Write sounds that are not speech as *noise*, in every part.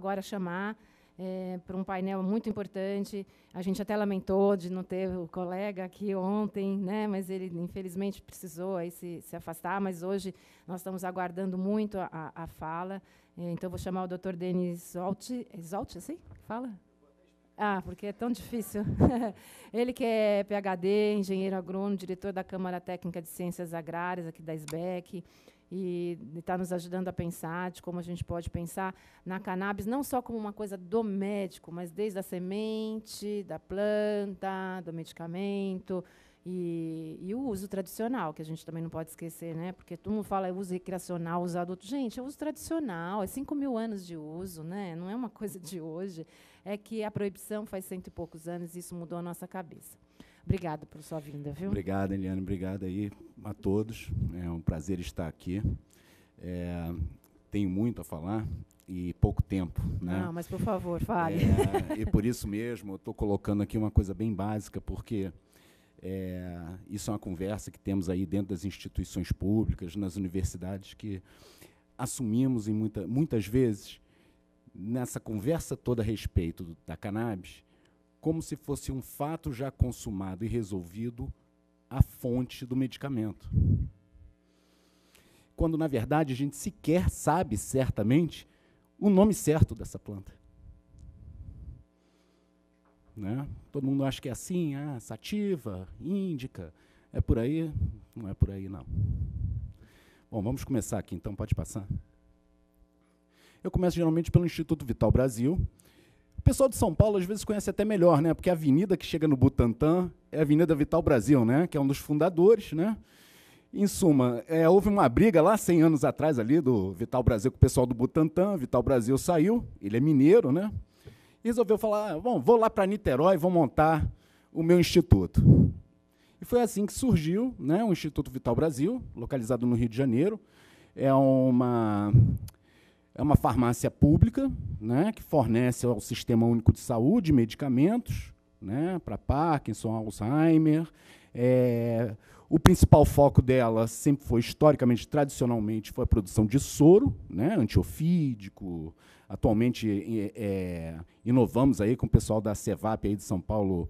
agora chamar é, eh, para um painel muito importante. A gente até lamentou de não ter o colega aqui ontem, né? mas ele, infelizmente, precisou aí se, se afastar. Mas hoje nós estamos aguardando muito a, a fala. É, então, vou chamar o doutor Denis Zolt. É Zolt, assim? Fala? Ah, porque é tão difícil. *laughs* ele que é PhD, engenheiro agrônomo, diretor da Câmara Técnica de Ciências Agrárias aqui da SBEC, e está nos ajudando a pensar de como a gente pode pensar na cannabis não só como uma coisa do médico, mas desde a semente, da planta, do medicamento e, e o uso tradicional, que a gente também não pode esquecer, né? Porque todo mundo fala é uso recreacional, uso adulto. Gente, é uso tradicional, é 5 mil anos de uso, né? Não é uma coisa de hoje. É que a proibição faz cento e poucos anos e isso mudou a nossa cabeça. Obrigada por sua vinda, viu? Obrigado, Eliane. Obrigado aí a todos. É um prazer estar aqui. É, tenho muito a falar e pouco tempo, né? Não, mas por favor, fale. É, e por isso mesmo, eu estou colocando aqui uma coisa bem básica, porque é, isso é uma conversa que temos aí dentro das instituições públicas, nas universidades, que assumimos em muita, muitas vezes nessa conversa toda a respeito da cannabis, como se fosse um fato já consumado e resolvido, a fonte do medicamento. Quando, na verdade, a gente sequer sabe certamente o nome certo dessa planta. Né? Todo mundo acha que é assim, ah, sativa, índica, é por aí? Não é por aí, não. Bom, vamos começar aqui então, pode passar. Eu começo geralmente pelo Instituto Vital Brasil, o pessoal de São Paulo às vezes conhece até melhor, né? Porque é a avenida que chega no Butantã é a Avenida Vital Brasil, né? Que é um dos fundadores, né? Em suma, é, houve uma briga lá 100 anos atrás ali do Vital Brasil com o pessoal do Butantã. Vital Brasil saiu, ele é mineiro, né? E resolveu falar, ah, bom, vou lá para Niterói, vou montar o meu instituto. E foi assim que surgiu né, o Instituto Vital Brasil, localizado no Rio de Janeiro. É uma é uma farmácia pública, né, que fornece ao Sistema Único de Saúde medicamentos né, para Parkinson, Alzheimer. É, o principal foco dela sempre foi, historicamente, tradicionalmente, foi a produção de soro, né, antiofídico. Atualmente é, inovamos aí com o pessoal da CEVAP aí de São Paulo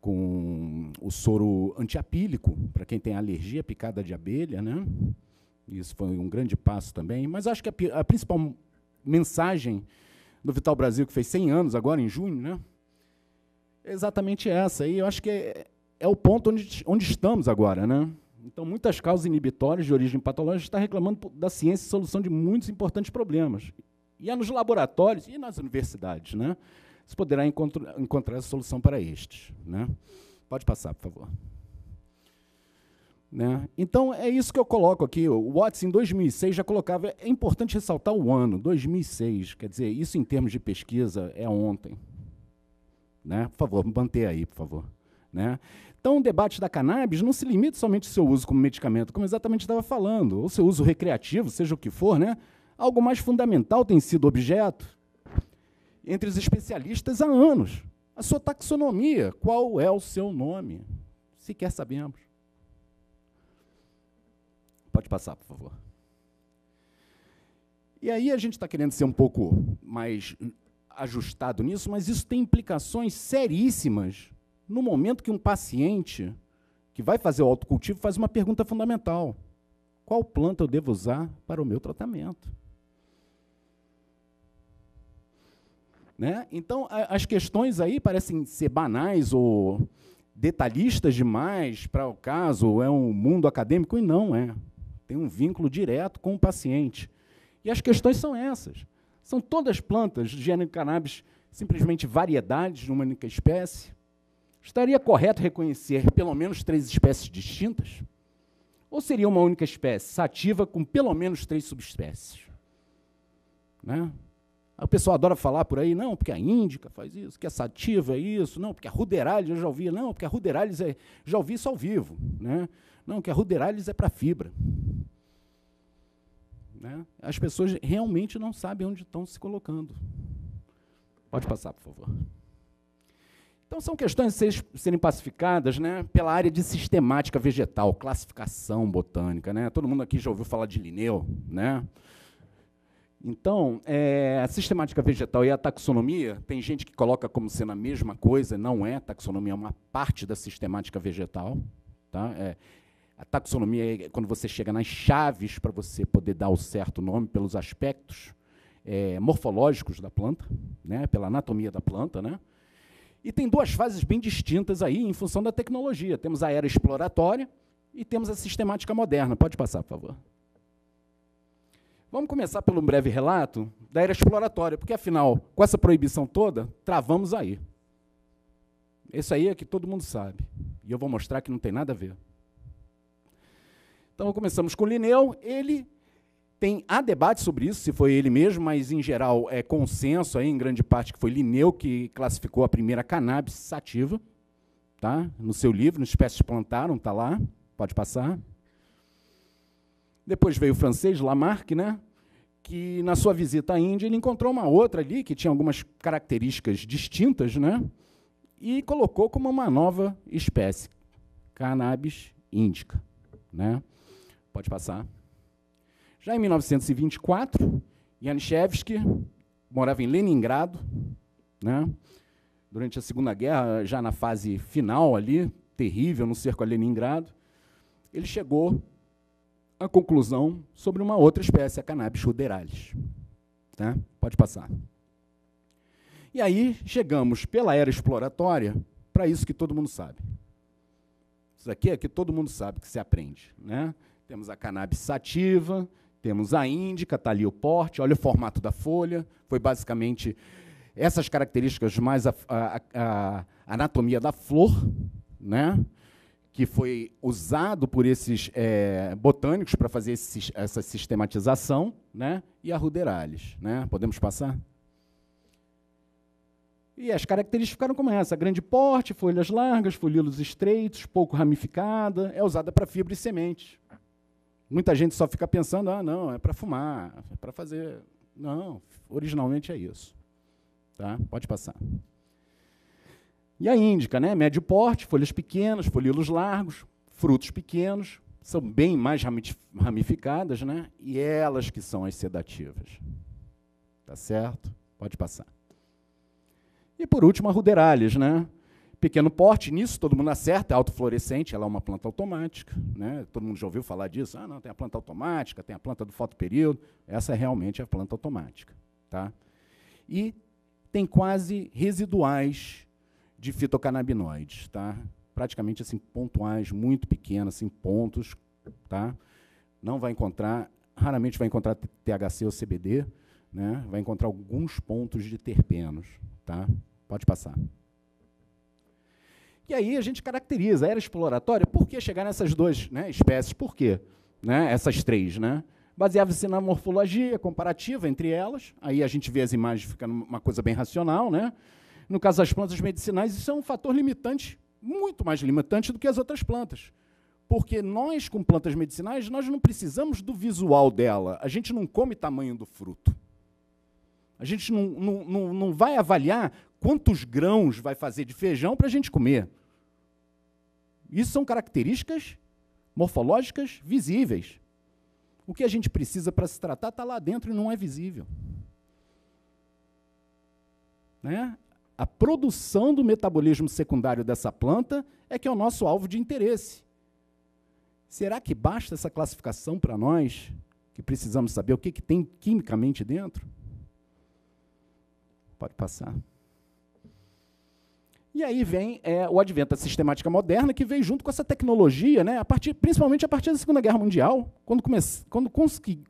com o soro antiapílico, para quem tem alergia à picada de abelha. Né? Isso foi um grande passo também. Mas acho que a, a principal mensagem do Vital Brasil, que fez 100 anos agora, em junho, né? é exatamente essa. E eu acho que é, é o ponto onde, onde estamos agora. Né? Então, muitas causas inibitórias de origem patológica estão reclamando da ciência e solução de muitos importantes problemas. E é nos laboratórios e nas universidades né? se poderá encontro, encontrar a solução para estes. Né? Pode passar, por favor. Né? Então é isso que eu coloco aqui. O Watts em 2006 já colocava. É importante ressaltar o ano, 2006. Quer dizer, isso em termos de pesquisa é ontem. Né? Por favor, manter aí, por favor. Né? Então, o debate da cannabis não se limita somente ao seu uso como medicamento, como exatamente estava falando, ou seu uso recreativo, seja o que for, né? Algo mais fundamental tem sido objeto entre os especialistas há anos. A sua taxonomia, qual é o seu nome? Sequer sabemos. Pode passar, por favor. E aí a gente está querendo ser um pouco mais ajustado nisso, mas isso tem implicações seríssimas no momento que um paciente que vai fazer o autocultivo faz uma pergunta fundamental: qual planta eu devo usar para o meu tratamento? Né? Então, a, as questões aí parecem ser banais ou detalhistas demais para o caso, é um mundo acadêmico, e não é tem um vínculo direto com o paciente. E as questões são essas. São todas plantas de gênero cannabis simplesmente variedades de uma única espécie? Estaria correto reconhecer pelo menos três espécies distintas? Ou seria uma única espécie sativa com pelo menos três subespécies? Né? O pessoal adora falar por aí, não, porque a índica faz isso, que a é sativa é isso, não, porque a ruderalis, eu já ouvi, não, porque a ruderalis é, já ouvi isso ao vivo. Né? Não, que a Ruderalis é para fibra. Né? As pessoas realmente não sabem onde estão se colocando. Pode passar, por favor. Então, são questões de serem pacificadas né, pela área de sistemática vegetal, classificação botânica. Né? Todo mundo aqui já ouviu falar de Linneu. Né? Então, é, a sistemática vegetal e a taxonomia, tem gente que coloca como sendo a mesma coisa, não é. Taxonomia é uma parte da sistemática vegetal. Tá? É, a taxonomia é, é quando você chega nas chaves para você poder dar o certo nome pelos aspectos é, morfológicos da planta, né, pela anatomia da planta. Né? E tem duas fases bem distintas aí em função da tecnologia. Temos a era exploratória e temos a sistemática moderna. Pode passar, por favor. Vamos começar pelo um breve relato da era exploratória, porque afinal, com essa proibição toda, travamos aí. Isso aí é que todo mundo sabe. E eu vou mostrar que não tem nada a ver. Então começamos com Linneu, ele tem há debate sobre isso, se foi ele mesmo, mas em geral é consenso aí em grande parte que foi Linneu que classificou a primeira cannabis sativa, tá? No seu livro, nos espécies plantaram, tá lá, pode passar. Depois veio o francês Lamarck, né? Que na sua visita à Índia ele encontrou uma outra ali que tinha algumas características distintas, né? E colocou como uma nova espécie, cannabis índica, né? Pode passar. Já em 1924, Januszewski morava em Leningrado, né? durante a Segunda Guerra, já na fase final ali, terrível, no cerco a Leningrado, ele chegou à conclusão sobre uma outra espécie, a Cannabis ruderalis. Tá? Pode passar. E aí chegamos pela era exploratória para isso que todo mundo sabe. Isso aqui é que todo mundo sabe que se aprende. Né? Temos a cannabis sativa, temos a índica, está ali o porte, olha o formato da folha, foi basicamente essas características mais a, a, a anatomia da flor, né? que foi usado por esses é, botânicos para fazer esse, essa sistematização, né? e a ruderales. Né? Podemos passar? E as características ficaram como essa: grande porte, folhas largas, folíolos estreitos, pouco ramificada, é usada para fibra e sementes. Muita gente só fica pensando, ah, não, é para fumar, é para fazer. Não, originalmente é isso. Tá? Pode passar. E a índica, né? Médio porte, folhas pequenas, folíolos largos, frutos pequenos, são bem mais ramificadas, né? E elas que são as sedativas. Tá certo? Pode passar. E por último, a ruderales, né? pequeno porte nisso, todo mundo acerta, é autoflorescente, ela é uma planta automática, né? todo mundo já ouviu falar disso, ah, não, tem a planta automática, tem a planta do fotoperíodo, essa realmente é a planta automática. Tá? E tem quase residuais de fitocannabinoides, tá? praticamente assim, pontuais, muito pequenos, assim, pontos, tá? não vai encontrar, raramente vai encontrar THC ou CBD, né? vai encontrar alguns pontos de terpenos. Tá? Pode passar. E aí a gente caracteriza era exploratória, por que chegar nessas duas né, espécies? Por quê? Né, essas três, né? Baseava-se na morfologia comparativa entre elas, aí a gente vê as imagens ficando uma coisa bem racional, né? No caso das plantas medicinais, isso é um fator limitante, muito mais limitante do que as outras plantas. Porque nós, com plantas medicinais, nós não precisamos do visual dela. A gente não come tamanho do fruto. A gente não, não, não, não vai avaliar quantos grãos vai fazer de feijão para a gente comer. Isso são características morfológicas visíveis. O que a gente precisa para se tratar está lá dentro e não é visível. Né? A produção do metabolismo secundário dessa planta é que é o nosso alvo de interesse. Será que basta essa classificação para nós, que precisamos saber o que, que tem quimicamente dentro? Pode passar. E aí vem é, o advento da sistemática moderna, que veio junto com essa tecnologia, né, a partir, principalmente a partir da Segunda Guerra Mundial, quando, comece, quando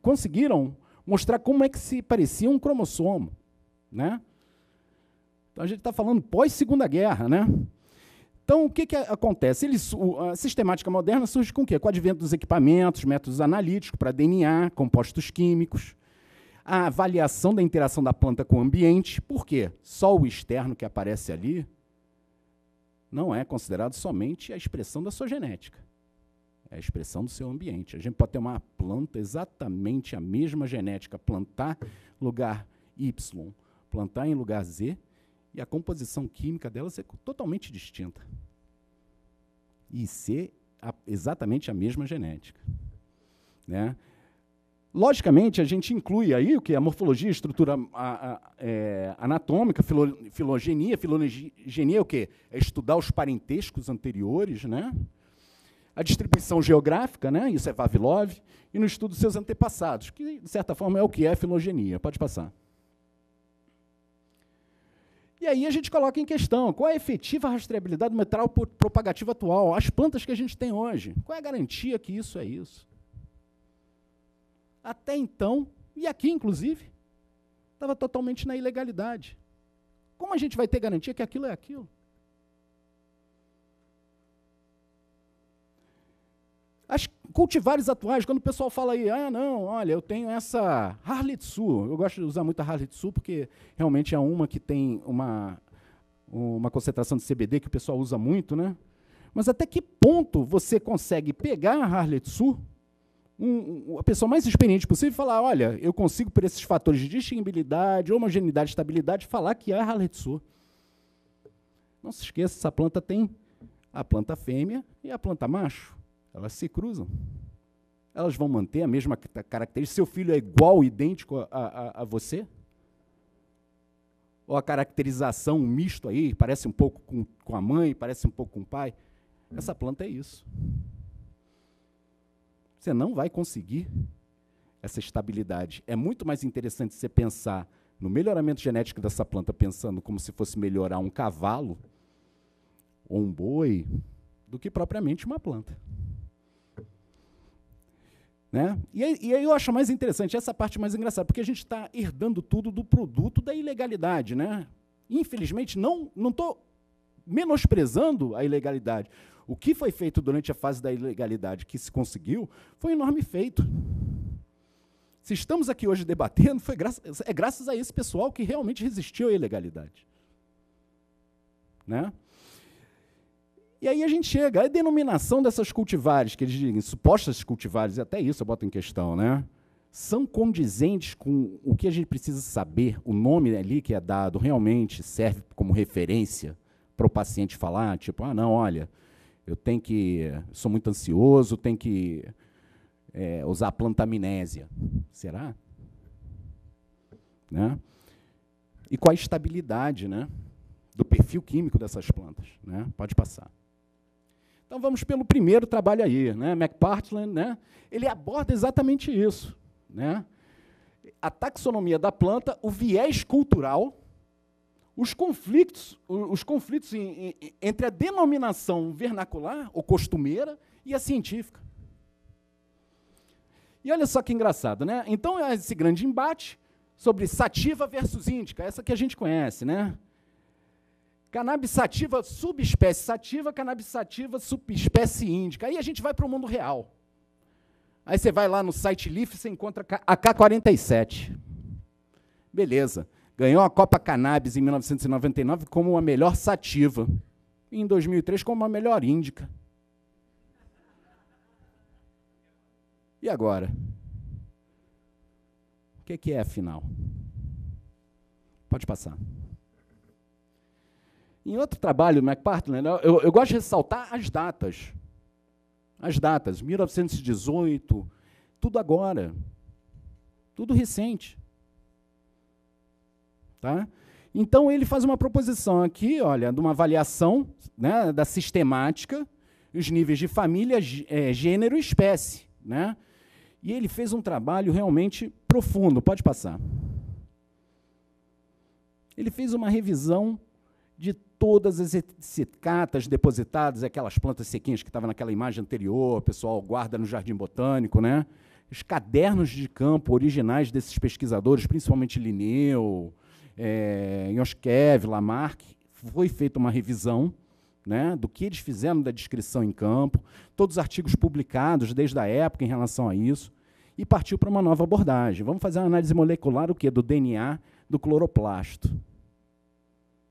conseguiram mostrar como é que se parecia um cromossomo. Né? Então a gente está falando pós-Segunda Guerra. Né? Então o que, que acontece? Eles, o, a sistemática moderna surge com o quê? Com o advento dos equipamentos, métodos analíticos para DNA, compostos químicos, a avaliação da interação da planta com o ambiente. Por quê? Só o externo que aparece ali não é considerado somente a expressão da sua genética, é a expressão do seu ambiente. A gente pode ter uma planta exatamente a mesma genética, plantar lugar Y, plantar em lugar Z, e a composição química dela ser totalmente distinta. E ser a, exatamente a mesma genética. Né? Logicamente, a gente inclui aí o que é a morfologia, estrutura a, a, é, anatômica, filo, filogenia. Filogenia é o quê? É estudar os parentescos anteriores, né? A distribuição geográfica, né? Isso é Vavilov. E no estudo dos seus antepassados, que, de certa forma, é o que é filogenia. Pode passar. E aí a gente coloca em questão qual é a efetiva rastreabilidade do metal propagativo atual, as plantas que a gente tem hoje. Qual é a garantia que isso é isso? até então, e aqui inclusive, estava totalmente na ilegalidade. Como a gente vai ter garantia que aquilo é aquilo? As cultivares atuais, quando o pessoal fala aí, ah, não, olha, eu tenho essa Harley Tzu, eu gosto de usar muito a Harley Tzu porque realmente é uma que tem uma, uma concentração de CBD que o pessoal usa muito, né? Mas até que ponto você consegue pegar a Harley Tzu um, a pessoa mais experiente possível e falar: olha, eu consigo, por esses fatores de distinguibilidade, homogeneidade, estabilidade, falar que há é Harletsu. Não se esqueça, essa planta tem a planta fêmea e a planta macho. Elas se cruzam. Elas vão manter a mesma característica. Seu filho é igual, idêntico a, a, a você? Ou a caracterização, um misto aí, parece um pouco com, com a mãe, parece um pouco com o pai? Essa planta é isso. Você não vai conseguir essa estabilidade. É muito mais interessante você pensar no melhoramento genético dessa planta, pensando como se fosse melhorar um cavalo ou um boi, do que propriamente uma planta. Né? E, aí, e aí eu acho mais interessante, essa parte mais engraçada, porque a gente está herdando tudo do produto da ilegalidade. Né? Infelizmente, não estou não menosprezando a ilegalidade. O que foi feito durante a fase da ilegalidade que se conseguiu foi um enorme feito. Se estamos aqui hoje debatendo, foi graças, é graças a esse pessoal que realmente resistiu à ilegalidade. Né? E aí a gente chega, a denominação dessas cultivares, que eles dizem, supostas cultivares, e até isso eu boto em questão, né? são condizentes com o que a gente precisa saber, o nome ali que é dado realmente serve como referência para o paciente falar, tipo, ah, não, olha, eu tenho que. Sou muito ansioso, tenho que é, usar plantaminésia. Será? Né? E qual a estabilidade né, do perfil químico dessas plantas? Né? Pode passar. Então vamos pelo primeiro trabalho aí, né? McPartland, né? Ele aborda exatamente isso, né? A taxonomia da planta, o viés cultural os conflitos, os conflitos em, em, entre a denominação vernacular, ou costumeira, e a científica. E olha só que engraçado, né? Então, esse grande embate sobre sativa versus índica, essa que a gente conhece, né? Cannabis sativa, subespécie sativa, cannabis sativa, subespécie índica. Aí a gente vai para o mundo real. Aí você vai lá no site Leaf, você encontra a K47. Beleza. Ganhou a Copa Cannabis em 1999 como a melhor sativa. E em 2003 como a melhor índica. E agora? O que é, que é afinal? Pode passar. Em outro trabalho do McPartland, eu, eu gosto de ressaltar as datas. As datas, 1918, tudo agora. Tudo recente. Tá? Então ele faz uma proposição aqui, olha, de uma avaliação né, da sistemática, os níveis de família, é, gênero e espécie. Né? E ele fez um trabalho realmente profundo. Pode passar. Ele fez uma revisão de todas as cicatas depositadas, aquelas plantas sequinhas que estavam naquela imagem anterior, o pessoal guarda no jardim botânico, né? Os cadernos de campo originais desses pesquisadores, principalmente Linneu, é, Yoshkev, Lamarck, foi feita uma revisão né, do que eles fizeram da descrição em campo, todos os artigos publicados desde a época em relação a isso, e partiu para uma nova abordagem. Vamos fazer uma análise molecular o quê? do DNA do cloroplasto,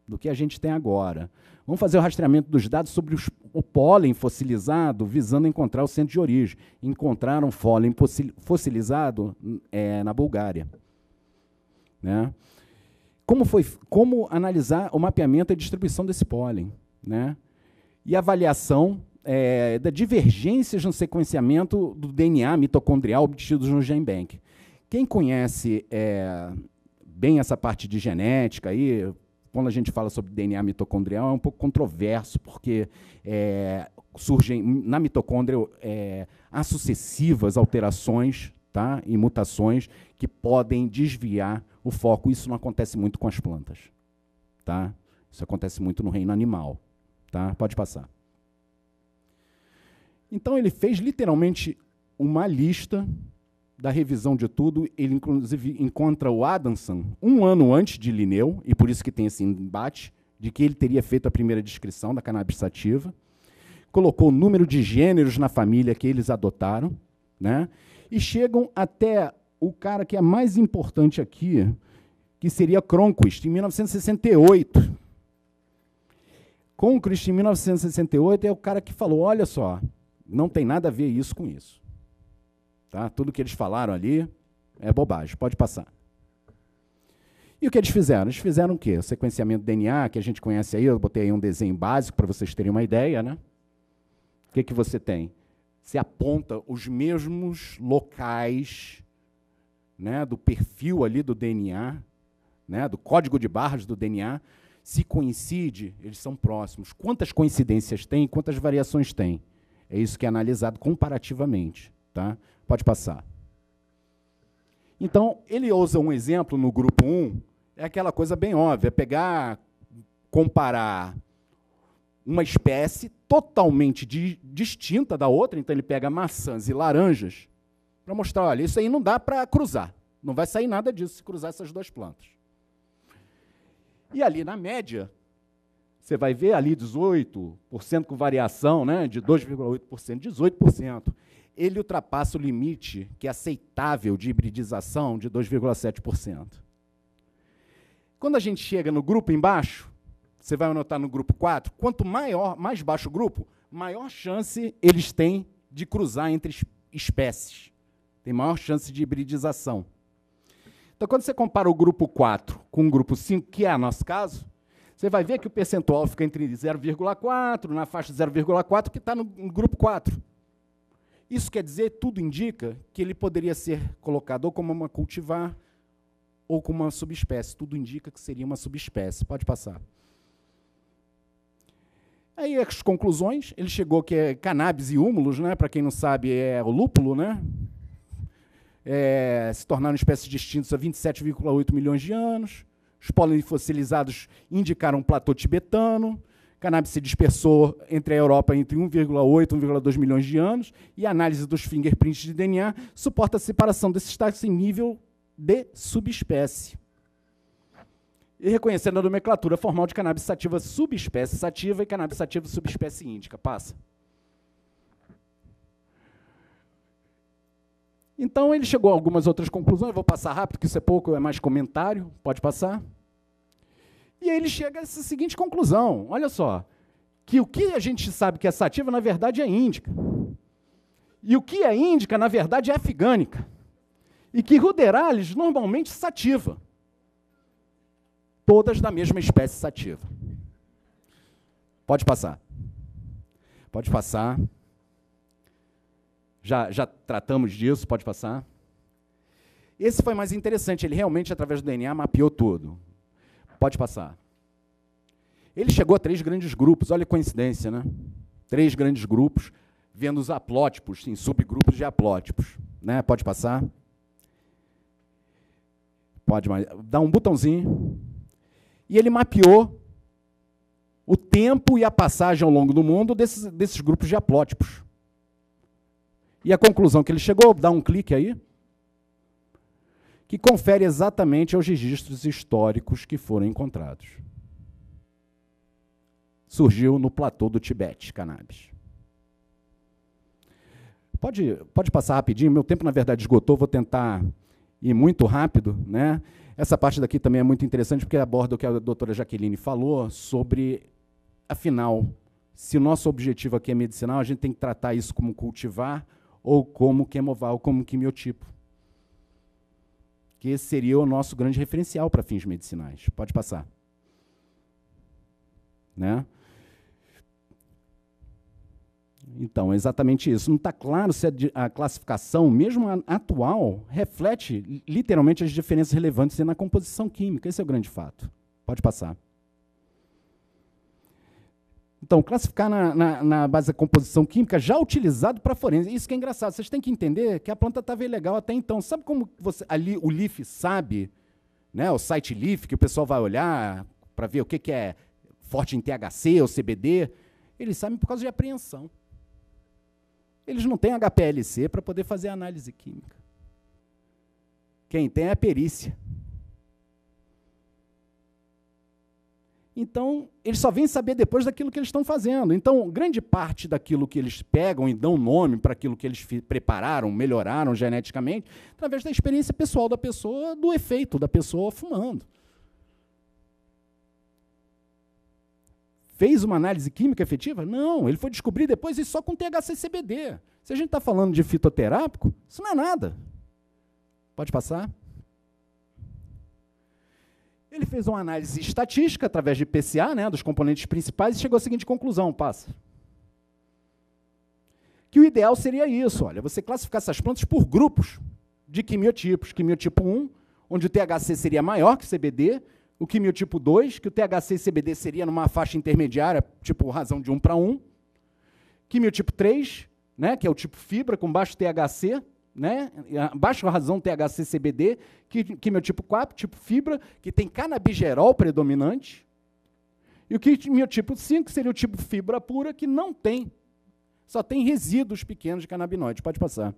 do que a gente tem agora. Vamos fazer o rastreamento dos dados sobre os, o pólen fossilizado, visando encontrar o centro de origem. Encontraram pólen fossilizado é, na Bulgária. Né? Como, foi, como analisar o mapeamento e a distribuição desse pólen, né? E avaliação é, da divergências no sequenciamento do DNA mitocondrial obtidos no GenBank. Quem conhece é, bem essa parte de genética aí, quando a gente fala sobre DNA mitocondrial, é um pouco controverso, porque é, surgem na mitocôndria é, há sucessivas alterações tá, e mutações que podem desviar o foco. Isso não acontece muito com as plantas, tá? Isso acontece muito no reino animal, tá? Pode passar. Então ele fez literalmente uma lista da revisão de tudo. Ele inclusive encontra o Adamson um ano antes de Linneu e por isso que tem esse embate de que ele teria feito a primeira descrição da cannabis sativa. Colocou o número de gêneros na família que eles adotaram, né? E chegam até o cara que é mais importante aqui, que seria Cronquist, em 1968. Cronquist, em 1968, é o cara que falou, olha só, não tem nada a ver isso com isso. Tá? Tudo que eles falaram ali é bobagem, pode passar. E o que eles fizeram? Eles fizeram o quê? O sequenciamento DNA, que a gente conhece aí, eu botei aí um desenho básico para vocês terem uma ideia, né? O que, que você tem? Você aponta os mesmos locais né, do perfil ali do DNA, né, do código de barras do DNA, se coincide, eles são próximos. Quantas coincidências tem, quantas variações tem? É isso que é analisado comparativamente. Tá? Pode passar. Então, ele usa um exemplo no grupo 1, é aquela coisa bem óbvia, é pegar, comparar uma espécie totalmente di distinta da outra, então ele pega maçãs e laranjas, para mostrar, olha, isso aí não dá para cruzar. Não vai sair nada disso se cruzar essas duas plantas. E ali na média, você vai ver ali 18% com variação, né, de 2,8%, 18%. Ele ultrapassa o limite que é aceitável de hibridização de 2,7%. Quando a gente chega no grupo embaixo, você vai anotar no grupo 4, quanto maior, mais baixo o grupo, maior chance eles têm de cruzar entre espécies. Tem maior chance de hibridização. Então, quando você compara o grupo 4 com o grupo 5, que é o nosso caso, você vai ver que o percentual fica entre 0,4, na faixa 0,4, que está no, grupo 4. Isso quer dizer, tudo indica, que ele poderia ser colocado ou como uma cultivar ou como uma subespécie. Tudo indica que seria uma subespécie. Pode passar. Aí as conclusões, ele chegou que é cannabis e úmulos, né? Para quem não sabe, é o lúpulo, né? é, se tornaram espécies distintas há 27,8 milhões de anos. Os pólen fossilizados indicaram um platô tibetano. Cannabis se dispersou entre a Europa entre 1,8 e 1,2 milhões de anos. E a análise dos fingerprints de DNA suporta a separação desses estágios em nível de subespécie. E reconhecendo a nomenclatura formal de cannabis sativa subespécie sativa e cannabis sativa subespécie índica. Passa. Então ele chegou a algumas outras conclusões, eu vou passar rápido, que isso é pouco, é mais comentário, pode passar. E ele chega a essa seguinte conclusão: olha só, que o que a gente sabe que é sativa, na verdade, é índica. E o que é índica, na verdade, é afgânica. E que ruderalis normalmente sativa. Todas da mesma espécie sativa. Pode passar. Pode passar. Já, já tratamos disso, pode passar. Esse foi mais interessante, ele realmente, através do DNA, mapeou tudo. Pode passar. Ele chegou a três grandes grupos, olha a coincidência, né? Três grandes grupos, vendo os aplótipos, em subgrupos de aplótipos. Né? Pode passar? Pode mais. Dá um botãozinho. E ele mapeou o tempo e a passagem ao longo do mundo desses, desses grupos de aplótipos. E a conclusão que ele chegou, dá um clique aí, que confere exatamente aos registros históricos que foram encontrados. Surgiu no platô do Tibete, cannabis. Pode, pode passar rapidinho, meu tempo na verdade esgotou, vou tentar ir muito rápido, né? Essa parte daqui também é muito interessante porque aborda o que a doutora Jaqueline falou sobre, afinal, se nosso objetivo aqui é medicinal, a gente tem que tratar isso como cultivar ou como quemoval, é como quimiotipo. É que esse seria o nosso grande referencial para fins medicinais. Pode passar. Né? Então, é exatamente isso. Não está claro se a, a, classificação, mesmo a atual, reflete literalmente as diferenças relevantes na composição química. Esse é o grande fato. Pode passar. Então, classificar na, na, na, base da composição química já utilizado para forense. Isso que é engraçado. Vocês têm que entender que a planta estava ilegal até então. Sabe como você, ali o LIF sabe, né, o site LIF, que o pessoal vai olhar para ver o que, que é forte em THC ou CBD? Eles sabem por causa de apreensão. Eles não têm HPLC para poder fazer análise química. Quem tem é a perícia. Então, eles só vêm saber depois daquilo que eles estão fazendo. Então, grande parte daquilo que eles pegam e dão nome para aquilo que eles prepararam, melhoraram geneticamente, através da experiência pessoal da pessoa, do efeito da pessoa fumando. Fez uma análise química efetiva? Não, ele foi descobrir depois e só com THC-CBD. Se a gente está falando de fitoterápico, isso não é nada. Pode passar? Ele fez uma análise estatística através de PCA, né, dos componentes principais, e chegou à seguinte conclusão, passa. Que o ideal seria isso, olha, você classificar essas plantas por grupos de quimiotipos. Quimiotipo 1, onde o THC seria maior que o CBD, o quimiotipo 2, que o THC e CBD seria numa faixa intermediária, tipo razão de 1 para 1. Quimiotipo 3, né, que é o tipo fibra com baixo THC, né? Baixa razão THC-CBD, quimiotipo 4, tipo fibra, que tem canabigerol predominante. E o quimiotipo 5 seria o tipo fibra pura, que não tem. Só tem resíduos pequenos de canabinoide. Pode passar.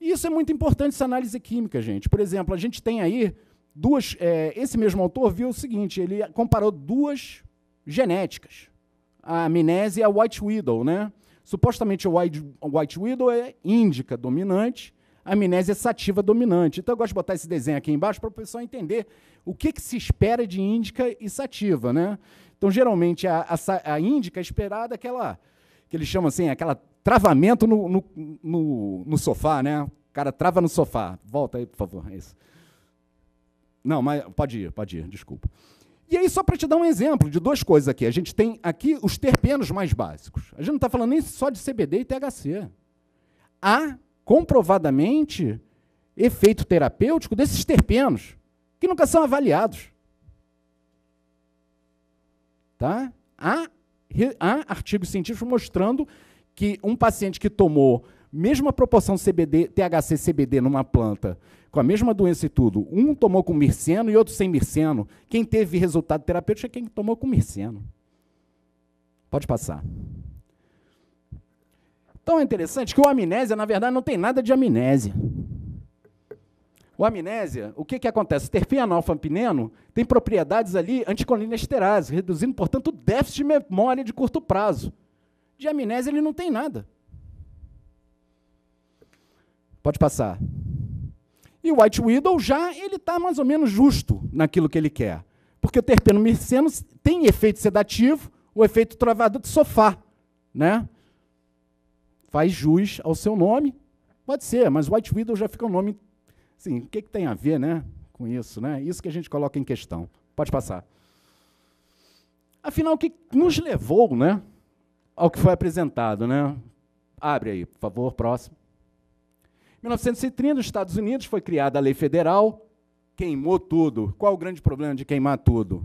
E isso é muito importante, essa análise química, gente. Por exemplo, a gente tem aí duas. É, esse mesmo autor viu o seguinte: ele comparou duas genéticas, a amnésia e a White Widow, né? Supostamente o White, White Widow é índica dominante, a amnésia é sativa dominante. Então eu gosto de botar esse desenho aqui embaixo para o pessoal entender o que, que, se espera de índica e sativa. Né? Então, geralmente, a, a, a índica é esperada aquela, que eles chamam assim, aquela travamento no, no, no, no sofá, né? O cara trava no sofá. Volta aí, por favor. Isso. Não, mas pode ir, pode ir, desculpa. E aí, só para te dar um exemplo de duas coisas aqui. A gente tem aqui os terpenos mais básicos. A gente não está falando nem só de CBD e THC. Há, comprovadamente, efeito terapêutico desses terpenos, que nunca são avaliados. Tá? Há, há artigos científicos mostrando que um paciente que tomou mesma proporção CBD, THC-CBD numa planta com a mesma doença e tudo, um tomou com merceno e outro sem merceno quem teve resultado terapêutico é quem tomou com merceno Pode passar. Então é interessante que o amnésia, na verdade, não tem nada de amnésia. O amnésia, o que, que acontece? Terfenalfapineno tem propriedades ali anticolinesterase, reduzindo, portanto, o déficit de memória de curto prazo. De amnésia ele não tem nada. Pode passar. E o White Widow já ele está mais ou menos justo naquilo que ele quer. Porque o terpeno merceno tem efeito sedativo, o efeito travador de sofá. Né? Faz jus ao seu nome. Pode ser, mas o White Widow já fica um nome. Assim, o que, que tem a ver né, com isso? Né? Isso que a gente coloca em questão. Pode passar. Afinal, o que nos levou né, ao que foi apresentado? Né? Abre aí, por favor, próximo. Em 1930, nos Estados Unidos, foi criada a lei federal, queimou tudo. Qual o grande problema de queimar tudo?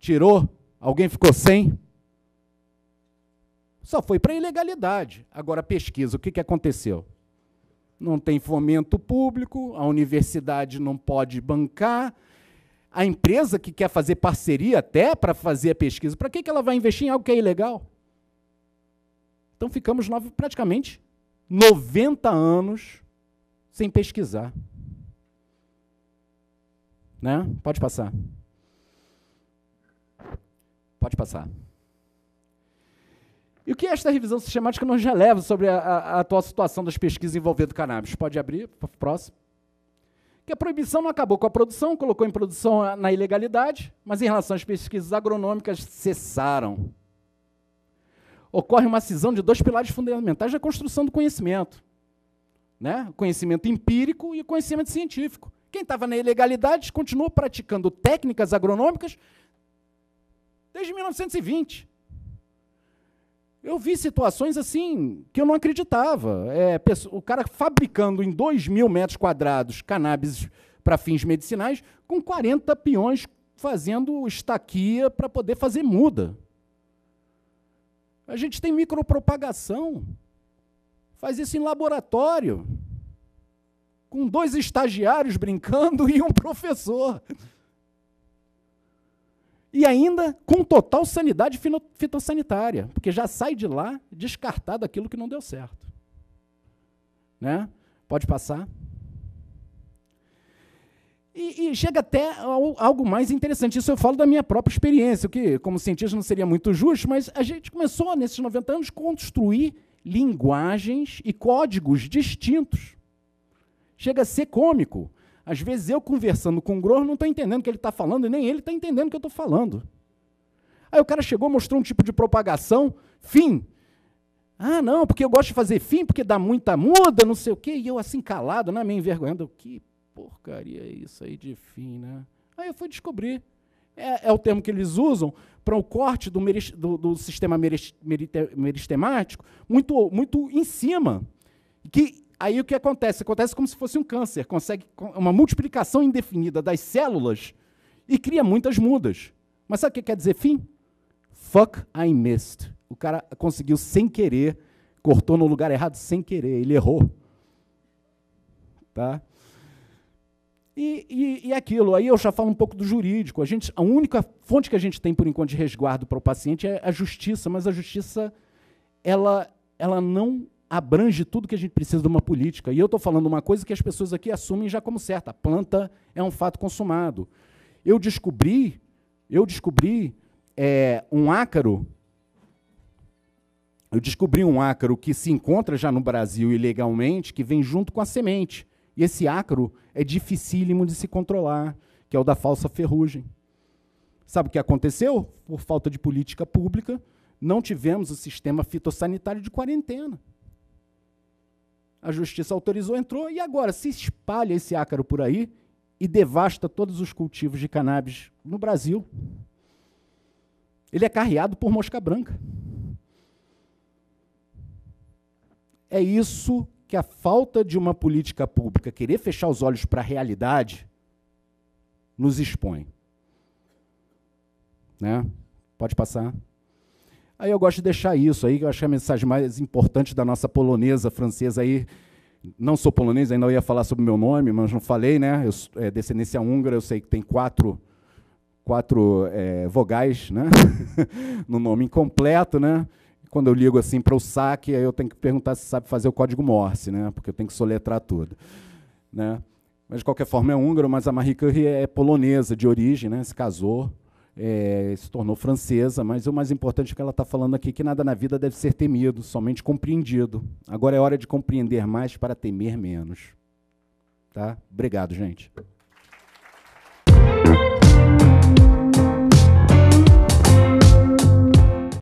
Tirou? Alguém ficou sem? Só foi para ilegalidade. Agora, pesquisa, o que, que aconteceu? Não tem fomento público, a universidade não pode bancar, a empresa que quer fazer parceria até para fazer a pesquisa, para que, que ela vai investir em algo que é ilegal? Então ficamos nove, praticamente 90 anos sem pesquisar. Né? Pode passar. Pode passar. E o que é esta revisão sistemática nos releva sobre a, a, a atual situação das pesquisas envolvendo cannabis? Pode abrir, próximo. Que a proibição não acabou com a produção, colocou em produção na ilegalidade, mas em relação às pesquisas agronômicas, cessaram ocorre uma cisão de dois pilares fundamentais da construção do conhecimento. Né? conhecimento empírico e conhecimento científico. Quem estava na ilegalidade continuou praticando técnicas agronômicas desde 1920. Eu vi situações assim que eu não acreditava. É, o cara fabricando em 2 mil metros quadrados cannabis para fins medicinais, com 40 peões fazendo estaquia para poder fazer muda. A gente tem micropropagação. Faz isso em laboratório. Com dois estagiários brincando *laughs* e um professor. E ainda com total sanidade fitossanitária, porque já sai de lá descartado aquilo que não deu certo. Né? Pode passar. E, e, chega até ao, algo mais interessante. Isso eu falo da minha própria experiência, que, como cientista, não seria muito justo, mas a gente começou, nesses 90 anos, a construir linguagens e códigos distintos. Chega a ser cômico. Às vezes eu conversando com o Gros não estou entendendo o que ele está falando, e nem ele está entendendo o que eu estou falando. Aí o cara chegou, mostrou um tipo de propagação, fim. Ah, não, porque eu gosto de fazer fim, porque dá muita muda, não sei o quê, e eu assim calado, né, me envergonhando, que porcaria é isso aí de fim, né? Aí eu fui descobrir. É, é o termo que eles usam para o corte do, do, do sistema merite, meristemático muito, muito em cima. Que aí o que acontece? Acontece como se fosse um câncer, consegue uma multiplicação indefinida das células e cria muitas mudas. Mas sabe o que quer dizer fim? Fuck, I missed. O cara conseguiu sem querer, cortou no lugar errado sem querer, ele errou. Tá? E, e, e, aquilo, aí eu já falo um pouco do jurídico. A, gente, a única fonte que a gente tem, por enquanto, de resguardo para o paciente é a justiça, mas a justiça ela, ela não abrange tudo que a gente precisa de uma política. E eu estou falando uma coisa que as pessoas aqui assumem já como certa. A planta é um fato consumado. Eu descobri, eu descobri é, um ácaro, eu descobri um ácaro que se encontra já no Brasil ilegalmente, que vem junto com a semente. E esse acro é dificílimo de se controlar, que é o da falsa ferrugem. Sabe o que aconteceu? Por falta de política pública, não tivemos o sistema fitossanitário de quarentena. A justiça autorizou, entrou, e agora se espalha esse ácaro por aí e devasta todos os cultivos de cannabis no Brasil. Ele é carreado por mosca branca. É isso que a falta de uma política pública, querer fechar os olhos para a realidade, nos expõe. Né? Pode passar. Aí eu gosto de deixar isso aí, que eu acho que é a mensagem mais importante da nossa polonesa francesa aí. Não sou polonês, ainda ia falar sobre o meu nome, mas não falei, né? Eu, é, descendência húngara, eu sei que tem quatro, quatro é, vogais né? *laughs* no nome incompleto, né? quando eu ligo assim para o saque, aí eu tenho que perguntar se sabe fazer o código Morse, né? Porque eu tenho que soletrar tudo, né? Mas de qualquer forma é húngaro, mas a Marie Curie é polonesa de origem, né? Se casou, é, se tornou francesa, mas o mais importante é que ela está falando aqui que nada na vida deve ser temido, somente compreendido. Agora é hora de compreender mais para temer menos. Tá? Obrigado, gente.